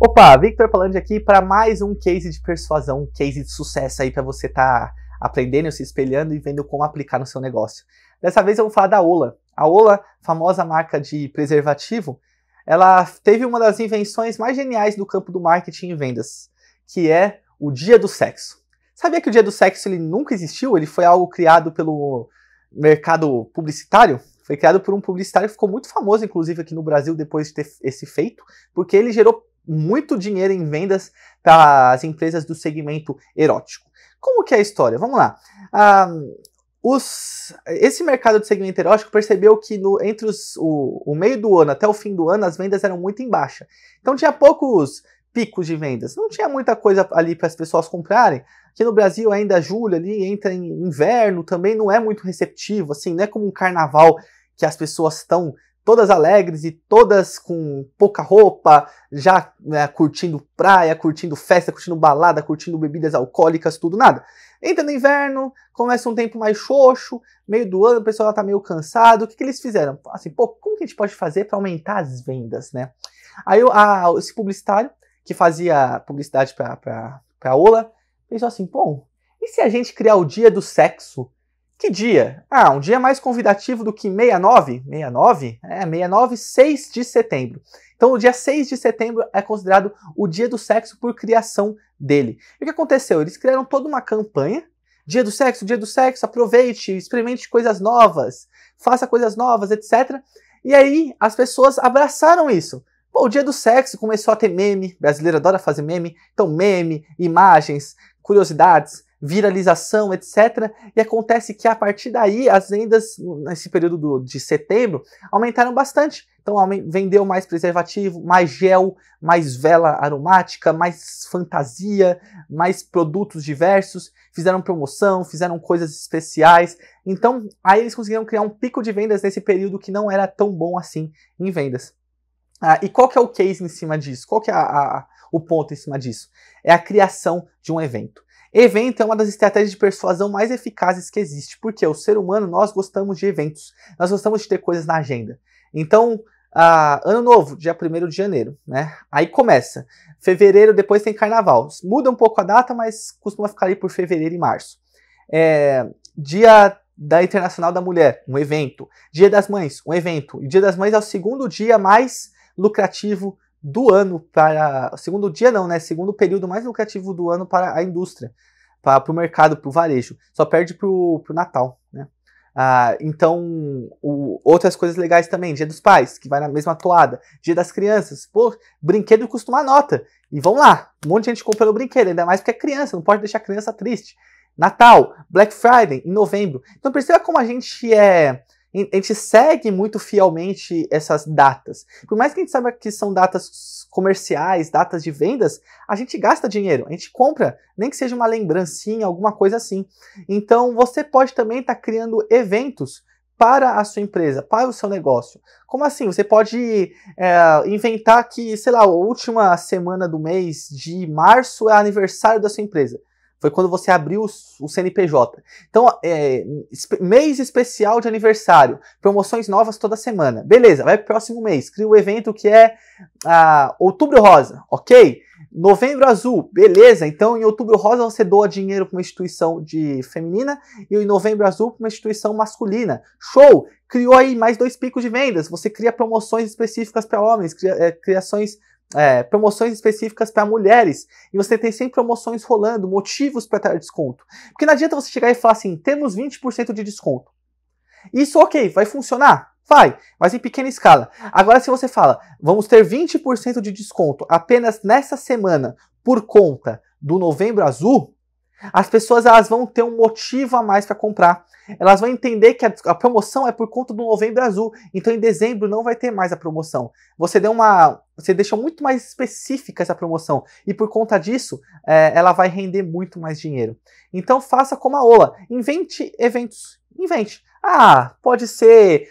Opa, Victor falando aqui para mais um case de persuasão, um case de sucesso aí para você estar tá aprendendo, se espelhando e vendo como aplicar no seu negócio. Dessa vez eu vou falar da Ola. A Ola, famosa marca de preservativo, ela teve uma das invenções mais geniais do campo do marketing e vendas, que é o dia do sexo. Sabia que o dia do sexo ele nunca existiu? Ele foi algo criado pelo mercado publicitário? Foi criado por um publicitário que ficou muito famoso, inclusive aqui no Brasil, depois de ter esse feito, porque ele gerou muito dinheiro em vendas para as empresas do segmento erótico. Como que é a história? Vamos lá. Ah, os, esse mercado de segmento erótico percebeu que no, entre os, o, o, meio do ano até o fim do ano as vendas eram muito em baixa. Então tinha poucos picos de vendas, não tinha muita coisa ali para as pessoas comprarem. Aqui no Brasil ainda julho ali entra em inverno, também não é muito receptivo, assim, não é como um carnaval que as pessoas estão todas alegres e todas com pouca roupa, já né, curtindo praia, curtindo festa, curtindo balada, curtindo bebidas alcoólicas, tudo nada. Entra no inverno, começa um tempo mais xoxo, meio do ano, o pessoal já tá meio cansado. O que, que eles fizeram? Assim, pô, como que a gente pode fazer para aumentar as vendas, né? Aí a, esse publicitário que fazia publicidade para pra, pra Ola pensou assim, pô, e se a gente criar o dia do sexo que dia? Ah, um dia é mais convidativo do que 69? 69? É, 69, 6 de setembro. Então, o dia 6 de setembro é considerado o dia do sexo por criação dele. E o que aconteceu? Eles criaram toda uma campanha. Dia do sexo, dia do sexo, aproveite, experimente coisas novas, faça coisas novas, etc. E aí, as pessoas abraçaram isso. Pô, o dia do sexo começou a ter meme, brasileiro adora fazer meme, então meme, imagens, curiosidades, viralização, etc. E acontece que a partir daí as vendas nesse período do, de setembro aumentaram bastante. Então vendeu mais preservativo, mais gel, mais vela aromática, mais fantasia, mais produtos diversos, fizeram promoção, fizeram coisas especiais. Então aí eles conseguiram criar um pico de vendas nesse período que não era tão bom assim em vendas. Ah, e qual que é o case em cima disso? Qual que é a, a, o ponto em cima disso? É a criação de um evento. Evento é uma das estratégias de persuasão mais eficazes que existe, porque o ser humano nós gostamos de eventos, nós gostamos de ter coisas na agenda. Então, ano novo, dia 1 de janeiro, né? Aí começa. Fevereiro, depois tem carnaval. Muda um pouco a data, mas costuma ficar ali por fevereiro e março. É, dia da Internacional da Mulher, um evento. Dia das Mães, um evento. E Dia das Mães é o segundo dia mais lucrativo do ano para. Segundo dia, não, né? Segundo período mais lucrativo do ano para a indústria, para, para o mercado, para o varejo. Só perde para o, para o Natal, né? Ah, então, o, outras coisas legais também, dia dos pais, que vai na mesma toada, dia das crianças, pô, brinquedo custa uma nota, e vão lá, um monte de gente comprando brinquedo, ainda mais porque é criança, não pode deixar a criança triste. Natal, Black Friday, em novembro. Então perceba como a gente é a gente segue muito fielmente essas datas. Por mais que a gente saiba que são datas comerciais, datas de vendas, a gente gasta dinheiro, a gente compra, nem que seja uma lembrancinha, alguma coisa assim. Então você pode também estar tá criando eventos para a sua empresa, para o seu negócio. Como assim? Você pode é, inventar que, sei lá, a última semana do mês de março é aniversário da sua empresa. Foi quando você abriu o CNPJ. Então, é, mês especial de aniversário, promoções novas toda semana. Beleza, vai pro próximo mês. Cria o evento que é ah, outubro rosa, ok? Novembro azul, beleza. Então, em outubro rosa você doa dinheiro para uma instituição de feminina e em novembro azul para uma instituição masculina. Show! Criou aí mais dois picos de vendas. Você cria promoções específicas para homens, cria, é, criações é, promoções específicas para mulheres e você tem sempre promoções rolando, motivos para ter desconto. Porque não adianta você chegar e falar assim: temos 20% de desconto. Isso, ok, vai funcionar? Vai, mas em pequena escala. Agora, se você fala, vamos ter 20% de desconto apenas nessa semana por conta do Novembro Azul, as pessoas elas vão ter um motivo a mais para comprar. Elas vão entender que a, a, promoção é por conta do Novembro Azul. Então em dezembro não vai ter mais a promoção. Você deu uma, você deixa muito mais específica essa promoção e por conta disso é, ela vai render muito mais dinheiro. Então faça como a Ola, invente eventos, invente. Ah, pode ser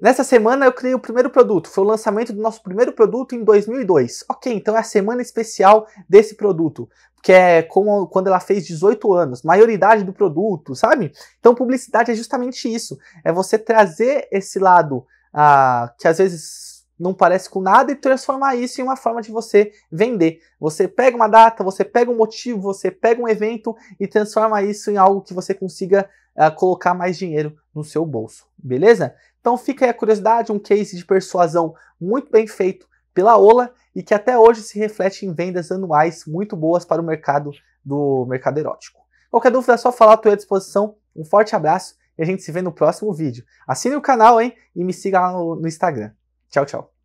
Nessa semana eu criei o primeiro produto, foi o lançamento do nosso primeiro produto em 2002. Ok, então é a semana especial desse produto, que é como quando ela fez 18 anos, maioridade do produto, sabe? Então publicidade é justamente isso, é você trazer esse lado ah, que às vezes não parece com nada e transformar isso em uma forma de você vender. Você pega uma data, você pega um motivo, você pega um evento e transforma isso em algo que você consiga uh, colocar mais dinheiro no seu bolso, beleza? Então fica aí a curiosidade, um case de persuasão muito bem feito pela Ola e que até hoje se reflete em vendas anuais muito boas para o mercado do mercado erótico. Qualquer dúvida é só falar, estou à disposição. Um forte abraço e a gente se vê no próximo vídeo. Assine o canal, hein? E me siga lá no, no Instagram. Tchau, tchau.